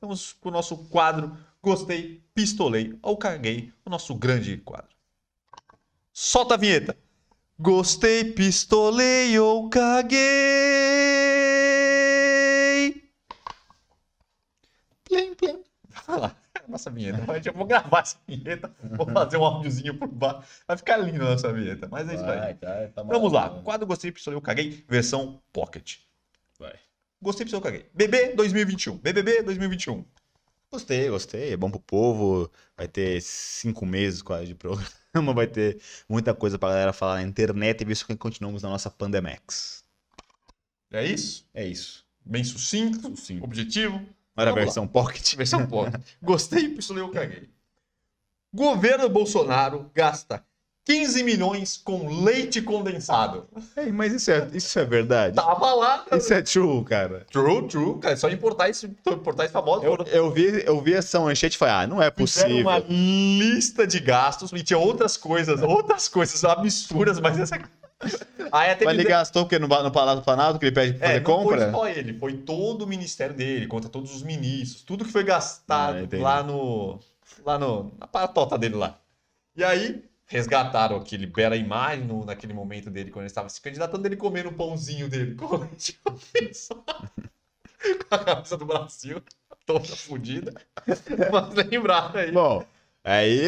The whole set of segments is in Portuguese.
vamos para o nosso quadro Gostei, Pistolei ou Caguei, o nosso grande quadro. Solta a vinheta! Gostei, pistolei ou caguei! Plim, plim. Vai lá, nossa vinheta. Eu vou gravar essa vinheta, vou fazer um áudiozinho por baixo. Vai ficar lindo a nossa vinheta, mas é isso aí. vai. tá Vamos lá, quadro Gostei, pistolei ou caguei, versão Pocket. Vai. Gostei, porque eu caguei. BB 2021. BBB 2021. Gostei, gostei. É bom pro povo. Vai ter cinco meses quase de programa. Vai ter muita coisa pra galera falar na internet e visto que continuamos na nossa Pandemex. É isso? É isso. Bem sucinto, sucinto. objetivo. Olha a versão lá. pocket. Versão pocket. Gostei, pistolei, eu caguei. Governo Bolsonaro gasta 15 milhões com leite condensado. Ei, mas isso é, isso é verdade? Tava lá. Cara. Isso é true, cara. True, true, cara. É só importar esse, importar esse famoso. Eu, eu, vi, eu vi essa manchete e falei, ah, não é possível. Fizeram uma lista de gastos e tinha outras coisas, outras coisas absurdas, mas essa... Aí até mas ele gastou porque no, no Palácio do Planalto que ele pede pra é, fazer compra? foi só ele, foi todo o ministério dele, contra todos os ministros, tudo que foi gastado ah, lá no... Lá no... Na patota dele lá. E aí, resgataram aquele bela imagem no, naquele momento dele, quando ele estava se candidatando, ele comendo o pãozinho dele. Com a cabeça do Brasil toda fodida. Mas lembrar aí. Bom, Aí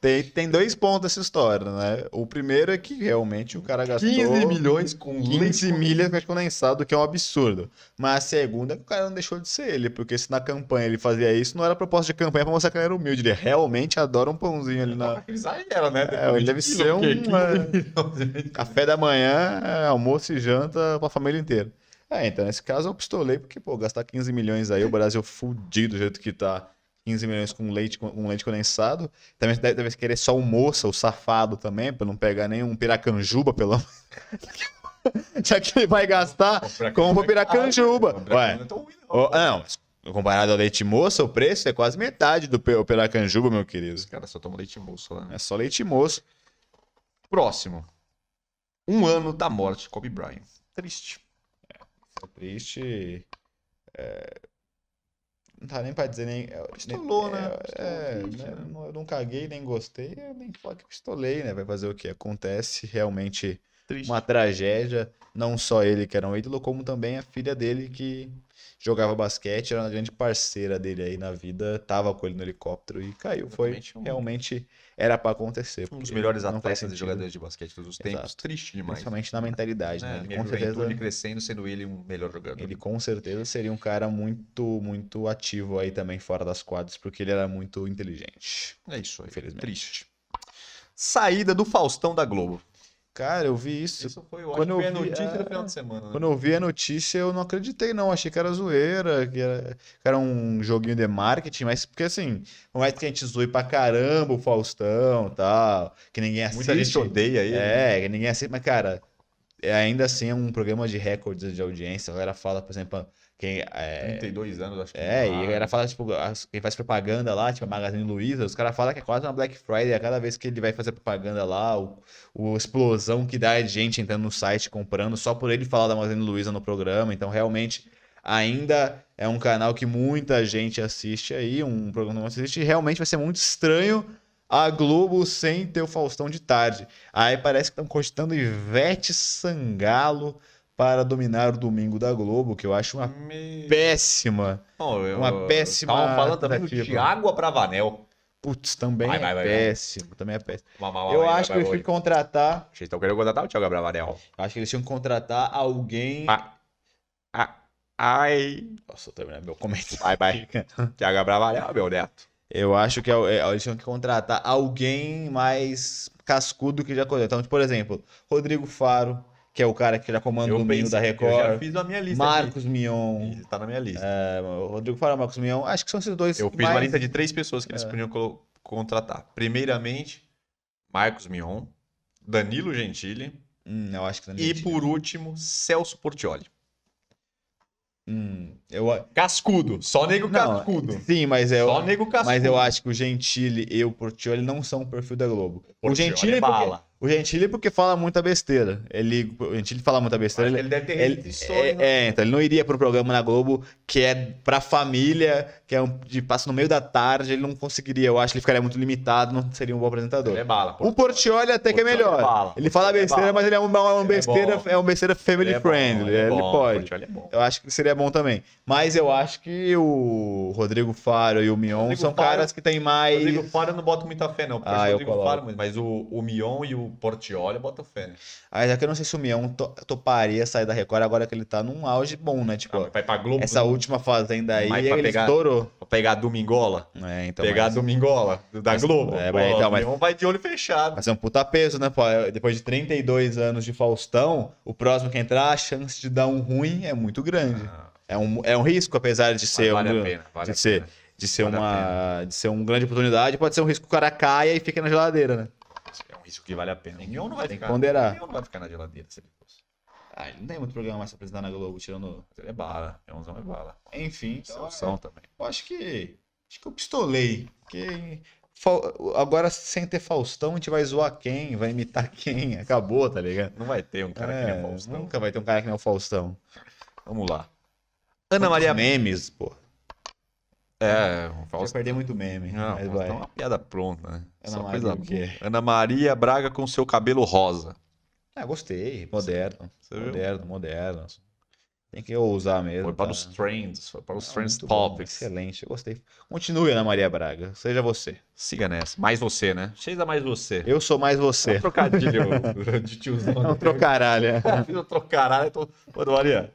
tem, tem dois pontos essa história, né? O primeiro é que realmente o cara gastou 15 milhões com 15 milhas de condensado, que é um absurdo. Mas a segunda é que o cara não deixou de ser ele, porque se na campanha ele fazia isso, não era proposta de campanha pra mostrar que ele era humilde. Ele realmente adora um pãozinho ali na. Era, né? É, ele deve ser um. Café da manhã, almoço e janta pra família inteira. É, então nesse caso eu pistolei, porque, pô, gastar 15 milhões aí, o Brasil fudido do jeito que tá 15 milhões com leite, com leite condensado. Também deve, deve querer só o moça, o safado também, pra não pegar nenhum piracanjuba, pelo Já que ele vai gastar, compra o piracanjuba. Ué, não, comparado ao leite moça, o preço é quase metade do piracanjuba, meu querido. Cara, só toma leite moça lá. Né? É só leite moça. Próximo. Um ano da morte de Kobe Bryant. Triste. É, é triste. É, não tá nem pra dizer nem. Pistolou, nem, né? É, Pistolou é, né? Não, né? eu não caguei, nem gostei, nem falar que pistolei, né? Vai fazer o que? Acontece realmente. Triste. uma tragédia. Não só ele, que era um ídolo, como também a filha dele, que jogava basquete, era uma grande parceira dele aí na vida, tava com ele no helicóptero e caiu. Exatamente Foi um... realmente era para acontecer. Um dos melhores atletas e jogadores de basquete todos os tempos. Exato. Triste demais. Principalmente na mentalidade, né? é, né? Ele, com certeza ele crescendo sendo ele um melhor jogador. Ele com certeza seria um cara muito muito ativo aí também fora das quadras, porque ele era muito inteligente. É isso aí. Infelizmente. Triste. Saída do Faustão da Globo. Cara, eu vi isso. Isso foi, quando eu vi a notícia é... do final de semana. Né? Quando eu vi a notícia, eu não acreditei, não. Achei que era zoeira, que era, que era um joguinho de marketing, mas porque assim, por mais que a gente zoe pra caramba o Faustão tal, que ninguém assiste. Muita gente odeia aí. É, né? que ninguém assiste, mas cara, é ainda assim é um programa de recordes de audiência. A galera fala, por exemplo, quem, é, 32 anos, acho que. É, e a galera fala, tipo, quem faz propaganda lá, tipo a Magazine Luiza, os caras falam que é quase uma Black Friday. A cada vez que ele vai fazer propaganda lá, o, o explosão que dá é de gente entrando no site, comprando, só por ele falar da Magazine Luiza no programa. Então, realmente, ainda é um canal que muita gente assiste aí, um programa que não assiste. E realmente vai ser muito estranho a Globo sem ter o Faustão de tarde. Aí parece que estão cogitando Ivete Sangalo para dominar o Domingo da Globo, que eu acho uma Me... péssima. Oh, eu... Uma péssima. Estavam falando também do Thiago Abravanel. Putz, também vai, é vai, é vai, péssimo. Também é péssimo. eu acho que eles tinham que contratar. Vocês estão querendo contratar o Thiago Bravanel? Acho que eles tinham que contratar alguém. Ah. Ah. Ai. Nossa, eu terminando meu comentário. Bye, bye. Thiago Bravanel, meu neto. Eu acho que é é, eles tinham que contratar alguém mais cascudo que já coisa. Então, tipo, por exemplo, Rodrigo Faro que é o cara que já comanda eu o Minho da Record. Eu já fiz a minha lista. Marcos aqui. Mion. Ele tá na minha lista. É, Rodrigo Fara, Marcos Mion. Acho que são esses dois. Eu mais... fiz uma lista de três pessoas que eles é. podiam contratar. Primeiramente, Marcos Mion, Danilo Gentili. Hum, eu acho que Danilo E Gentili. por último, Celso Portioli. Hum, eu... Cascudo, só nego não, cascudo. Sim, mas é só nego cascudo. mas eu acho que o Gentili e o Portioli não são o perfil da Globo. Portioli o é Gentili é bala. O Gentili é porque fala muita besteira. Ele, o Gentili fala muita besteira. Ele, ele, deve ter ele, é, né? é, então ele não iria pro programa na Globo que é pra família, que é um, de passa no meio da tarde, ele não conseguiria. Eu acho que ele ficaria muito limitado, não seria um bom apresentador. Ele é bala. o Portioli até que é, é melhor. Bala, ele fala é besteira, é mas ele é um, é um besteira, é, é um besteira family ele friendly. ele, pode. Eu acho que seria bom também. Mas eu acho que o Rodrigo Faro e o Mion Rodrigo são Faro, caras que tem mais. Rodrigo Faro eu não boto muita fé não, porque ah, o Rodrigo Faro, mas o, o Mion e o o Portiola, bota fé, né? Ah, já é que eu não sei se o Mion toparia sair da Record agora que ele tá num auge bom, né? Tipo, ah, vai pra Globo. Essa não. Né? última fazenda aí, mas ele pegar, estourou. Pra pegar a Domingola. É, então. Pegar mas... a Domingola da mas, Globo. É, mas, Pô, então, mas... O Mion vai de olho fechado. Vai ser um puta peso, né? Pô? Depois de 32 anos de Faustão, o próximo que entrar, a chance de dar um ruim é muito grande. Ah. É, um, é um risco, apesar de ser. Vale um, a pena, vale de a ser, pena de ser uma de ser uma grande oportunidade, pode ser um risco que o cara caia e fica na geladeira, né? risco que vale a pena. O Mion não vai tem ficar. Que ponderar. não vai ficar na geladeira se ele fosse. Ah, ele não tem muito programa mais se apresentar na Globo, tirando. Ele é bala, Mionzão é, é bala. Enfim, então, é... também. Eu acho que. Acho que eu pistolei. Porque Agora, sem ter Faustão, a gente vai zoar quem, vai imitar quem. Acabou, tá ligado? Não vai ter um cara é, que nem o é, Faustão. Nunca vai ter um cara que nem o Faustão. Vamos lá. Ana Maria Memes, pô. É, o perder muito meme. Não, mas vai. é uma piada pronta, né? Ana Só Maria, coisa... o Ana Maria Braga com seu cabelo rosa. Ah, gostei. Moderno. Você moderno, viu? moderno. Tem que ousar mesmo. Foi para tá? os trends, foi para os ah, trends topics. Bom, excelente, eu gostei. Continue, Ana Maria Braga. Seja você. Siga nessa. Mais você, né? Seja mais você. Eu sou mais você. É um trocadilho de tiozão. É um trocaralho. É. fiz um trocaralho. Tô... Ô, Maria.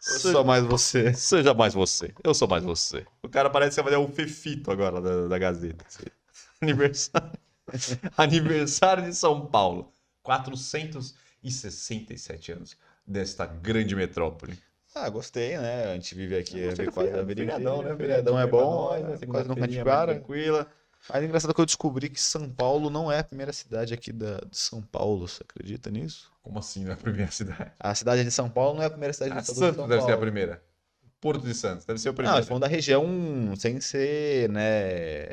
Seja, sou mais você. Seja mais você. Eu sou mais você. O cara parece que vai dar um fefito agora da, da Gazeta. Aniversário. Aniversário de São Paulo. 467 anos desta grande metrópole. Ah, gostei, né? A gente vive aqui é, quase da Avenida. Feriadão, né? Feriadão é, é bom, né? né? quase nunca te para. Tranquila. Mas é engraçado que eu descobri que São Paulo não é a primeira cidade aqui da, de São Paulo. Você acredita nisso? Como assim não é a primeira cidade? A cidade de São Paulo não é a primeira cidade ah, Santos de São Paulo. deve ser a primeira. Porto de Santos deve ser a primeira. Não, eles falam da região sem ser, né,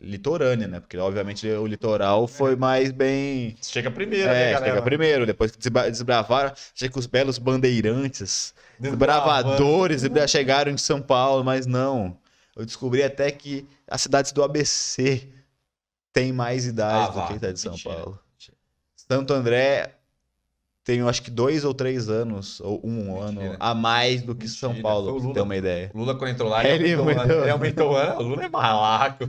litorânea, né? Porque, obviamente, o litoral é. foi mais bem... Chega primeiro, né, é, galera? chega primeiro. Depois que desbravaram, achei que os belos bandeirantes, Desbravando. desbravadores, chegaram de São Paulo, mas não. Eu descobri até que as cidades do ABC têm mais idade ah, do que a cidade de São Paulo. Mentira. Santo André tem, acho que, dois ou três anos, ou um mentira. ano a mais do que mentira. São Paulo, pra ter uma ideia. Lula, quando entrou lá, ele, ele aumentou, ele aumentou o ano. O Lula é malaco.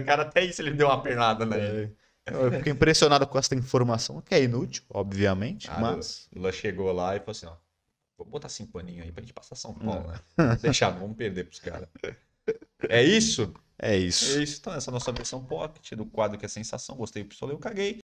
O cara, até isso, ele deu uma pernada nele. É. Eu fiquei impressionado com essa informação, que é inútil, obviamente, ah, mas... Lula chegou lá e falou assim, ó, vou botar cinco paninhos aí pra gente passar São Paulo, é. né? Deixar, vamos perder pros caras. É isso? É isso. É isso. Então, essa é a nossa versão pocket do quadro que é sensação. Gostei, pessoal eu caguei.